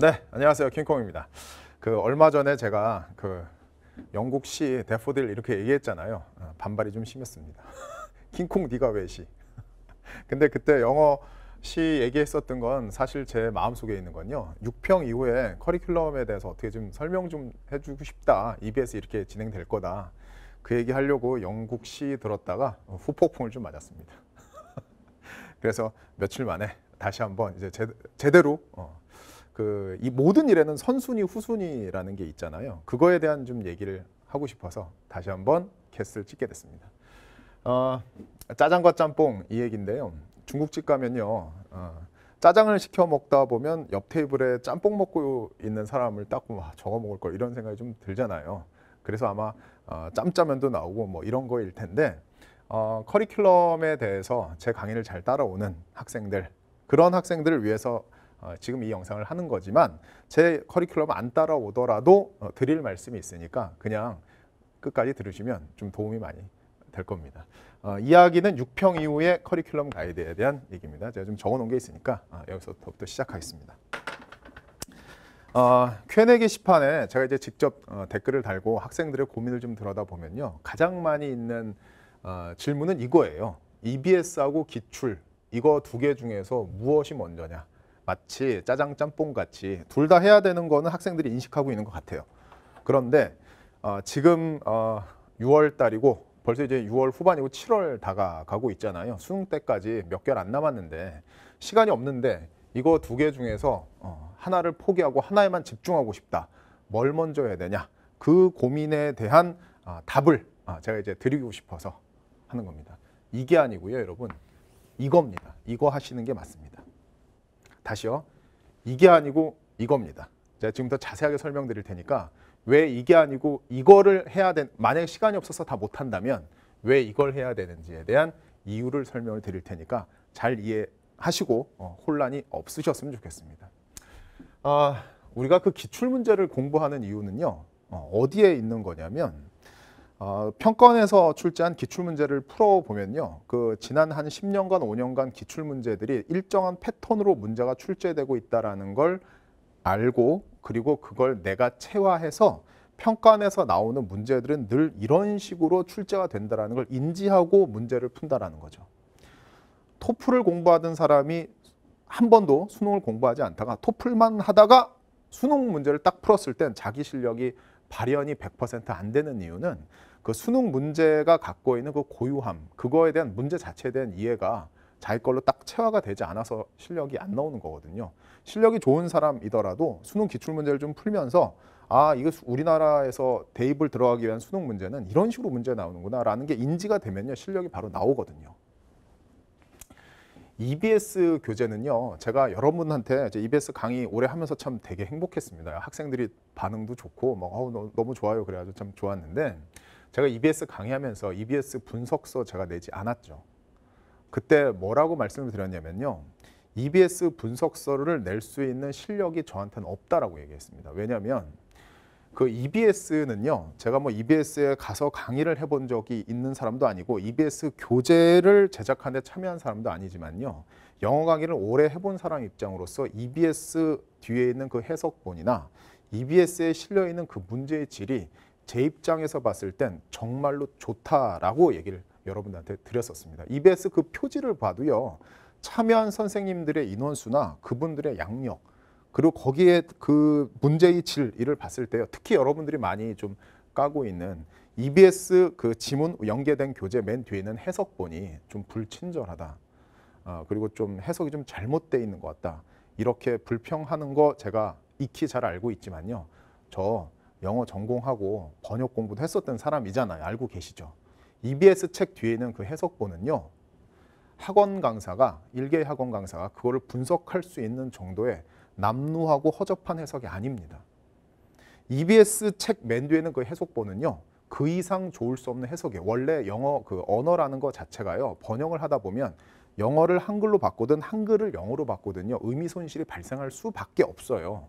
네, 안녕하세요. 킹콩입니다. 그 얼마 전에 제가 그 영국 시 대포딜 이렇게 얘기했잖아요. 어, 반발이 좀 심했습니다. 킹콩 네가 왜 시? 근데 그때 영어 시 얘기했었던 건 사실 제 마음속에 있는 건요. 6평 이후에 커리큘럼에 대해서 어떻게 좀 설명 좀 해주고 싶다. EBS 이렇게 진행될 거다. 그 얘기 하려고 영국 시 들었다가 후폭풍을 좀 맞았습니다. 그래서 며칠 만에 다시 한번 이제 제, 제대로 어, 그이 모든 일에는 선순위 후순위라는 게 있잖아요. 그거에 대한 좀 얘기를 하고 싶어서 다시 한번 캐스를 찍게 됐습니다. 어, 짜장과 짬뽕 이 얘긴데요. 중국집 가면요. 어, 짜장을 시켜 먹다 보면 옆 테이블에 짬뽕 먹고 있는 사람을 딱 보면 아, 저거 먹을 걸 이런 생각이 좀 들잖아요. 그래서 아마 어, 짬짜면도 나오고 뭐 이런 거일 텐데 어, 커리큘럼에 대해서 제 강의를 잘 따라오는 학생들 그런 학생들을 위해서 어, 지금 이 영상을 하는 거지만 제 커리큘럼 안 따라오더라도 어, 드릴 말씀이 있으니까 그냥 끝까지 들으시면 좀 도움이 많이 될 겁니다. 어, 이야기는 6평 이후의 커리큘럼 가이드에 대한 얘기입니다. 제가 좀 적어놓은 게 있으니까 어, 여기서부터 시작하겠습니다. 어, Q&A 게시판에 제가 이제 직접 어, 댓글을 달고 학생들의 고민을 좀 들여다보면요. 가장 많이 있는 질문은 이거예요. EBS하고 기출 이거 두 개 중에서 무엇이 먼저냐? 마치 짜장 짬뽕 같이 둘 다 해야 되는 거는 학생들이 인식하고 있는 것 같아요. 그런데 어, 지금 어, 6월 달이고 벌써 이제 6월 후반이고 7월 다가가고 있잖아요. 수능 때까지 몇 개월 안 남았는데 시간이 없는데 이거 두 개 중에서 어, 하나를 포기하고 하나에만 집중하고 싶다. 뭘 먼저 해야 되냐? 그 고민에 대한 아, 답을 아, 제가 이제 드리고 싶어서 하는 겁니다. 이게 아니고요, 여러분. 이겁니다. 이거 하시는 게 맞습니다. 다시요. 이게 아니고 이겁니다. 제가 지금 부터 자세하게 설명드릴 테니까 왜 이게 아니고 이거를 해야 된 만약에 시간이 없어서 다 못한다면 왜 이걸 해야 되는지에 대한 이유를 설명을 드릴 테니까 잘 이해하시고 어, 혼란이 없으셨으면 좋겠습니다. 아, 우리가 그 기출 문제를 공부하는 이유는요. 어, 어디에 있는 거냐면 어, 평건에서 출제한 기출문제를 풀어보면요. 그 지난 한 10년간, 5년간 기출문제들이 일정한 패턴으로 문제가 출제되고 있다는 걸 알고 그리고 그걸 내가 체화해서 평가원에서 나오는 문제들은 늘 이런 식으로 출제가 된다는 걸 인지하고 문제를 푼다는 거죠. 토플을 공부하던 사람이 한 번도 수능을 공부하지 않다가 토플만 하다가 수능 문제를 딱 풀었을 땐 자기 실력이 발현이 100%안 되는 이유는 그 수능 문제가 갖고 있는 그 고유함 그거에 대한 문제 자체에 대한 이해가 자기 걸로 딱 체화가 되지 않아서 실력이 안 나오는 거거든요. 실력이 좋은 사람이더라도 수능 기출 문제를 좀 풀면서 아 이거 우리나라에서 대입을 들어가기 위한 수능 문제는 이런 식으로 문제 나오는구나라는 게 인지가 되면요 실력이 바로 나오거든요. EBS 교재는요 제가 여러분한테 이제 EBS 강의 오래 하면서 참 되게 행복했습니다. 학생들이 반응도 좋고 막어 뭐, 너무 좋아요 그래가지고 참 좋았는데 제가 EBS 강의하면서 EBS 분석서 제가 내지 않았죠. 그때 뭐라고 말씀을 드렸냐면요. EBS 분석서를 낼 수 있는 실력이 저한테는 없다라고 얘기했습니다. 왜냐하면 그 EBS는요, 제가 뭐 EBS에 가서 강의를 해본 적이 있는 사람도 아니고 EBS 교재를 제작하는 데 참여한 사람도 아니지만요, 영어 강의를 오래 해본 사람 입장으로서 EBS 뒤에 있는 그 해석본이나 EBS에 실려 있는 그 문제의 질이 제 입장에서 봤을 땐 정말로 좋다라고 얘기를 여러분들한테 드렸었습니다. EBS 그 표지를 봐도요. 참여한 선생님들의 인원수나 그분들의 양력 그리고 거기에 그 문제의 질 이를 봤을 때요. 특히 여러분들이 많이 좀 까고 있는 EBS 그 지문 연계된 교재 맨 뒤에 는 해석본이 좀 불친절하다. 어, 그리고 좀 해석이 좀 잘못돼 있는 것 같다. 이렇게 불평하는 거 제가 익히 잘 알고 있지만요. 저 영어 전공하고 번역 공부도 했었던 사람이잖아요. 알고 계시죠? EBS 책 뒤에 있는 그 해석본은요. 학원 강사가 일개 학원 강사가 그거를 분석할 수 있는 정도의 남루하고 허접한 해석이 아닙니다. EBS 책 맨 뒤에는 그 해석본은요. 그 이상 좋을 수 없는 해석이 에요 원래 영어 그 언어라는 것 자체가요. 번역을 하다 보면 영어를 한글로 바꾸든 한글을 영어로 바꾸든요. 의미 손실이 발생할 수밖에 없어요.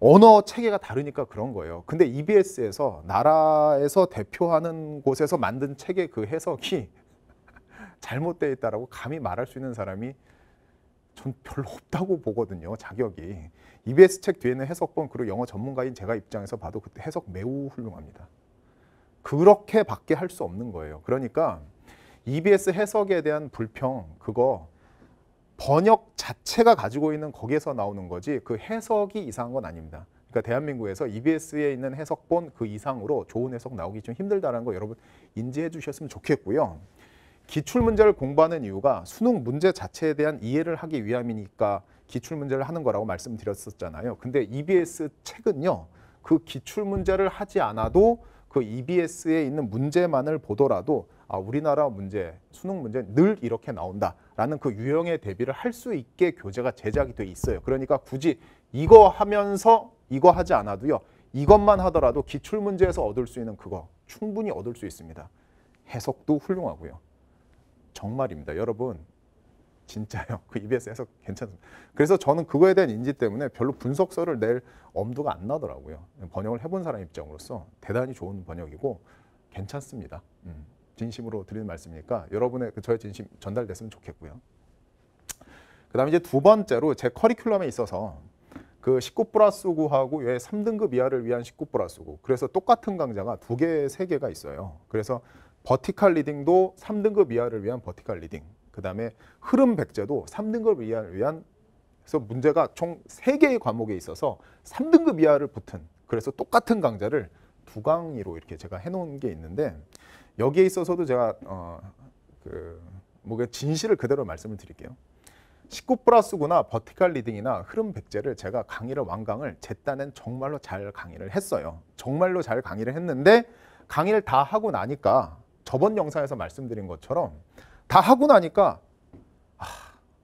언어 체계가 다르니까 그런 거예요. 근데 EBS에서 나라에서 대표하는 곳에서 만든 책의 그 해석이 잘못되어 있다라고 감히 말할 수 있는 사람이 전 별로 없다고 보거든요. 자격이. EBS 책 뒤에는 해석본 그리고 영어 전문가인 제가 입장에서 봐도 그때 해석 매우 훌륭합니다. 그렇게밖에 할 수 없는 거예요. 그러니까 EBS 해석에 대한 불평 그거 번역 자체가 가지고 있는 거기에서 나오는 거지 그 해석이 이상한 건 아닙니다. 그러니까 대한민국에서 EBS에 있는 해석본 그 이상으로 좋은 해석 나오기 좀 힘들다는 거 여러분 인지해 주셨으면 좋겠고요. 기출 문제를 공부하는 이유가 수능 문제 자체에 대한 이해를 하기 위함이니까 기출 문제를 하는 거라고 말씀드렸었잖아요. 근데 EBS 책은요. 그 기출 문제를 하지 않아도 그 EBS에 있는 문제만을 보더라도 아, 우리나라 문제, 수능 문제 늘 이렇게 나온다. 라는 그 유형에 대비를 할 수 있게 교재가 제작이 돼 있어요. 그러니까 굳이 이거 하면서 이거 하지 않아도요. 이것만 하더라도 기출 문제에서 얻을 수 있는 그거 충분히 얻을 수 있습니다. 해석도 훌륭하고요. 정말입니다. 여러분 진짜요. 그 EBS 해석 괜찮습니다. 그래서 저는 그거에 대한 인지 때문에 별로 분석서를 낼 엄두가 안 나더라고요. 번역을 해본 사람 입장으로서 대단히 좋은 번역이고 괜찮습니다. 음. 진심으로 드리는 말씀이니까 여러분의 그 저의 진심 전달됐으면 좋겠고요. 그다음에 이제 두 번째로 제 커리큘럼에 있어서 그19 플러스 9하고 왜 3등급 이하를 위한 19 플러스 9 그래서 똑같은 강좌가 두 개, 세 개가 있어요. 그래서 버티컬 리딩도 3등급 이하를 위한 버티컬 리딩 그다음에 흐름 백제도 3등급 이하를 위한 그래서 문제가 총 세개의 과목에 있어서 3등급 이하를 붙은 그래서 똑같은 강좌를 두 강의로 이렇게 제가 해놓은 게 있는데 여기에 있어서도 제가 어, 그뭐 진실을 그대로 말씀을 드릴게요. 19 플러스구나 버티컬 리딩이나 흐름 백제를 제가 강의를 완강을 제 딴엔 정말로 잘 강의를 했어요. 정말로 잘 강의를 했는데 강의를 다 하고 나니까 저번 영상에서 말씀드린 것처럼 다 하고 나니까 아,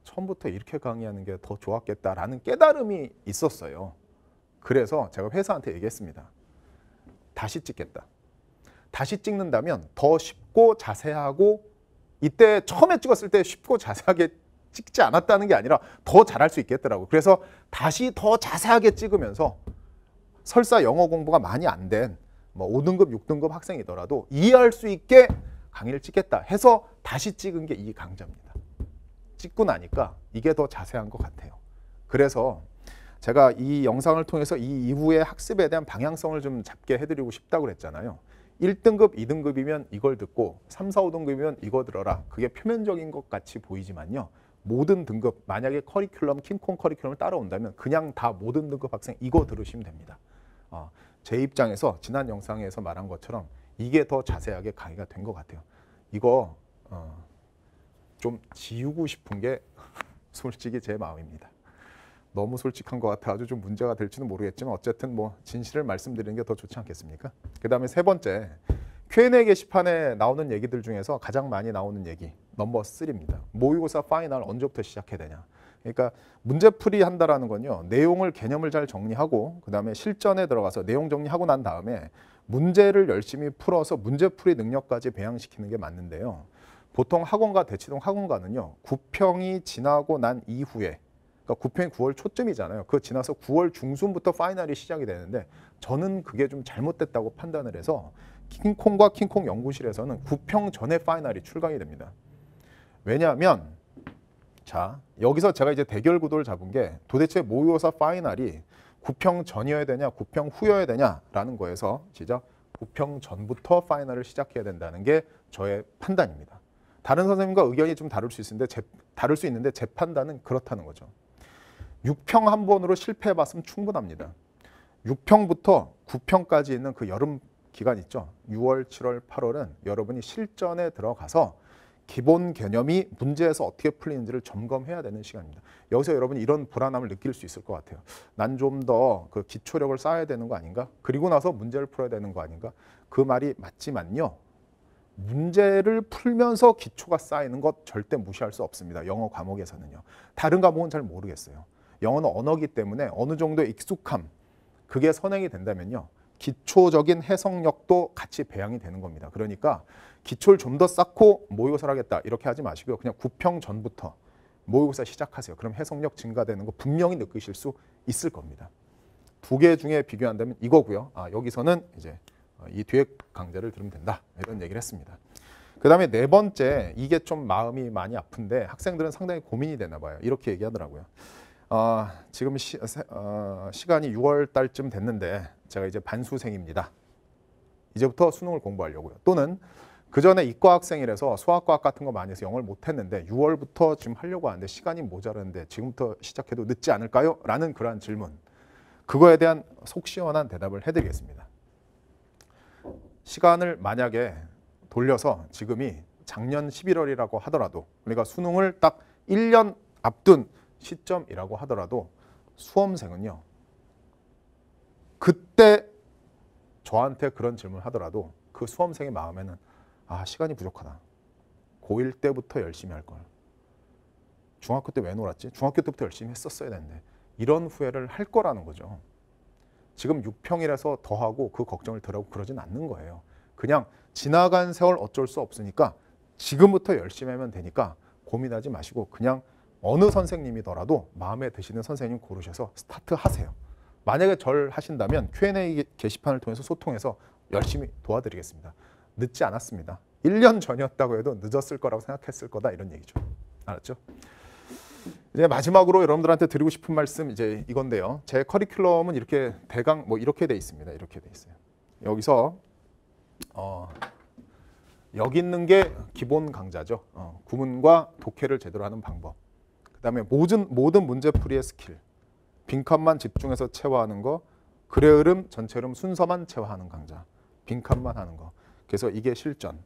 처음부터 이렇게 강의하는 게 더 좋았겠다라는 깨달음이 있었어요. 그래서 제가 회사한테 얘기했습니다. 다시 찍겠다. 다시 찍는다면 더 쉽고 자세하고 이때 처음에 찍었을 때 쉽고 자세하게 찍지 않았다는 게 아니라 더 잘할 수 있겠더라고. 그래서 다시 더 자세하게 찍으면서 설사 영어 공부가 많이 안 된뭐 5등급, 6등급 학생이더라도 이해할 수 있게 강의를 찍겠다 해서 다시 찍은 게 이 강좌입니다. 찍고 나니까 이게 더 자세한 것 같아요. 그래서 제가 이 영상을 통해서 이 이후의 학습에 대한 방향성을 좀 잡게 해드리고 싶다고 그랬잖아요. 1등급, 2등급이면 이걸 듣고 3, 4, 5등급이면 이거 들어라. 그게 표면적인 것 같이 보이지만요. 모든 등급, 만약에 커리큘럼, 킹콩 커리큘럼을 따라온다면 그냥 다 모든 등급 학생 이거 들으시면 됩니다. 어, 제 입장에서 지난 영상에서 말한 것처럼 이게 더 자세하게 강의가 된 것 같아요. 이거 어, 좀 지우고 싶은 게 솔직히 제 마음입니다. 너무 솔직한 것 같아 아주 좀 문제가 될지는 모르겠지만 어쨌든 뭐 진실을 말씀드리는 게 더 좋지 않겠습니까? 그다음에 세 번째 Q&A 게시판에 나오는 얘기들 중에서 가장 많이 나오는 얘기 넘버 3입니다. 모의고사 파이널 언제부터 시작해야 되냐? 그러니까 문제풀이 한다라는 건요. 내용을 개념을 잘 정리하고 그다음에 실전에 들어가서 내용 정리하고 난 다음에 문제를 열심히 풀어서 문제풀이 능력까지 배양시키는 게 맞는데요. 보통 학원과 대치동 학원가는요. 구평이 지나고 난 이후에 그러니까 구평이 9월 초쯤이잖아요. 그 지나서 9월 중순부터 파이널이 시작이 되는데 저는 그게 좀 잘못됐다고 판단을 해서 킹콩과 킹콩 연구실에서는 구평 전에 파이널이 출강이 됩니다. 왜냐하면 자 여기서 제가 이제 대결 구도를 잡은 게 도대체 모의고사 파이널이 구평 전이어야 되냐 구평 후여야 되냐라는 거에서 시작 구평 전부터 파이널을 시작해야 된다는 게 저의 판단입니다. 다른 선생님과 의견이 좀 다를 수 있는데 제, 다를 수 있는데 제 판단은 그렇다는 거죠. 6평 한 번으로 실패해 봤으면 충분합니다. 6평부터 9평까지 있는 그 여름 기간 있죠. 6월, 7월, 8월은 여러분이 실전에 들어가서 기본 개념이 문제에서 어떻게 풀리는지를 점검해야 되는 시간입니다. 여기서 여러분이 이런 불안함을 느낄 수 있을 것 같아요. 난 좀 더 그 기초력을 쌓아야 되는 거 아닌가? 그리고 나서 문제를 풀어야 되는 거 아닌가? 그 말이 맞지만요. 문제를 풀면서 기초가 쌓이는 것 절대 무시할 수 없습니다. 영어 과목에서는요. 다른 과목은 잘 모르겠어요. 영어는 언어기 때문에 어느 정도의 익숙함 그게 선행이 된다면요. 기초적인 해석력도 같이 배양이 되는 겁니다. 그러니까 기초를 좀 더 쌓고 모의고사를 하겠다 이렇게 하지 마시고요. 그냥 구평 전부터 모의고사 시작하세요. 그럼 해석력 증가되는 거 분명히 느끼실 수 있을 겁니다. 두 개 중에 비교한다면 이거고요. 아, 여기서는 이제 어, 이 뒤에 강좌를 들으면 된다 이런 얘기를 했습니다. 그 다음에 네 번째 이게 좀 마음이 많이 아픈데 학생들은 상당히 고민이 되나 봐요. 이렇게 얘기하더라고요. 어, 지금 시, 어, 어 시간이 6월 달쯤 됐는데 제가 이제 반수생입니다. 이제부터 수능을 공부하려고요. 또는 그 전에 이과 학생이라서 수학과학 같은 거 많이 해서 영어를 못했는데 6월부터 지금 하려고 하는데 시간이 모자라는데 지금부터 시작해도 늦지 않을까요? 라는 그러한 질문. 그거에 대한 속 시원한 대답을 해드리겠습니다. 시간을 만약에 돌려서 지금이 작년 11월이라고 하더라도 그러니까 수능을 딱 1년 앞둔 시점이라고 하더라도 수험생은요. 그때 저한테 그런 질문을 하더라도 그 수험생의 마음에는 아 시간이 부족하다. 고1 때부터 열심히 할 걸. 중학교 때 왜 놀았지? 중학교 때부터 열심히 했었어야 되는데 이런 후회를 할 거라는 거죠. 지금 6평이라서 더하고 그 걱정을 덜하고 그러진 않는 거예요. 그냥 지나간 세월 어쩔 수 없으니까 지금부터 열심히 하면 되니까 고민하지 마시고 그냥 어느 선생님이더라도 마음에 드시는 선생님 고르셔서 스타트 하세요. 만약에 절 하신다면 Q&A 게시판을 통해서 소통해서 열심히 도와드리겠습니다. 늦지 않았습니다. 1년 전이었다고 해도 늦었을 거라고 생각했을 거다 이런 얘기죠. 알았죠? 이제 마지막으로 여러분들한테 드리고 싶은 말씀 이제 이건데요. 제 커리큘럼은 이렇게 대강 뭐 이렇게 돼 있습니다. 이렇게 돼 있어요. 여기서 어, 여기 있는 게 기본 강좌죠. 어, 구문과 독해를 제대로 하는 방법. 그다음에 모든 모든 문제풀이의 스킬. 빈칸만 집중해서 채화하는 거. 글의 흐름, 전체 흐름 순서만 채화하는 강좌. 빈칸만 하는 거. 그래서 이게 실전.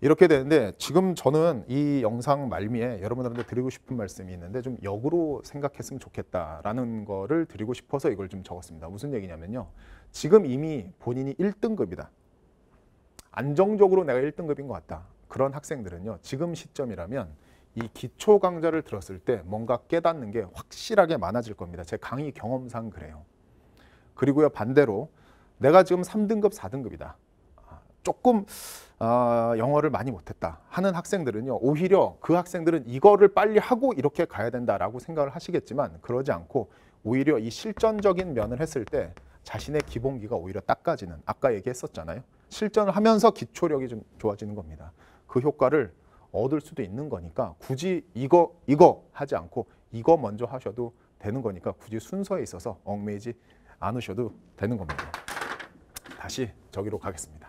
이렇게 되는데 지금 저는 이 영상 말미에 여러분들한테 드리고 싶은 말씀이 있는데 좀 역으로 생각했으면 좋겠다라는 거를 드리고 싶어서 이걸 좀 적었습니다. 무슨 얘기냐면요. 지금 이미 본인이 1등급이다. 안정적으로 내가 1등급인 것 같다. 그런 학생들은요. 지금 시점이라면 이 기초 강좌를 들었을 때 뭔가 깨닫는 게 확실하게 많아질 겁니다. 제 강의 경험상 그래요. 그리고요 반대로 내가 지금 3등급, 4등급이다. 아, 조금 어, 영어를 많이 못했다 하는 학생들은요 오히려 그 학생들은 이거를 빨리 하고 이렇게 가야 된다라고 생각을 하시겠지만 그러지 않고 오히려 이 실전적인 면을 했을 때 자신의 기본기가 오히려 닦아지는 아까 얘기했었잖아요 실전을 하면서 기초력이 좀 좋아지는 겁니다 그 효과를 얻을 수도 있는 거니까 굳이 이거 이거 하지 않고 이거 먼저 하셔도 되는 거니까 굳이 순서에 있어서 얽매이지 않으셔도 되는 겁니다. 다시 저기로 가겠습니다.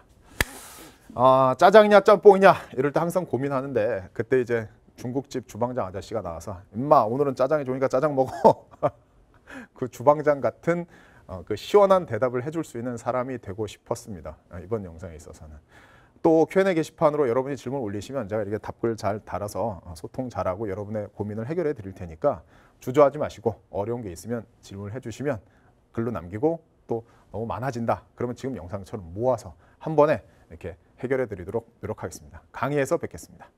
아, 짜장이냐 짬뽕이냐 이럴 때 항상 고민하는데 그때 이제 중국집 주방장 아저씨가 나와서 임마 오늘은 짜장이 좋으니까 짜장 먹어. 그 주방장 같은 어, 그 시원한 대답을 해줄 수 있는 사람이 되고 싶었습니다. 어, 이번 영상에 있어서는. 또 Q&A 게시판으로 여러분이 질문 올리시면 제가 이렇게 답글 잘 달아서 어, 소통 잘하고 여러분의 고민을 해결해 드릴 테니까 주저하지 마시고 어려운 게 있으면 질문을 해주시면 글로 남기고 또 너무 많아진다 그러면 지금 영상처럼 모아서 한 번에 이렇게 해결해 드리도록 노력하겠습니다. 강의에서 뵙겠습니다.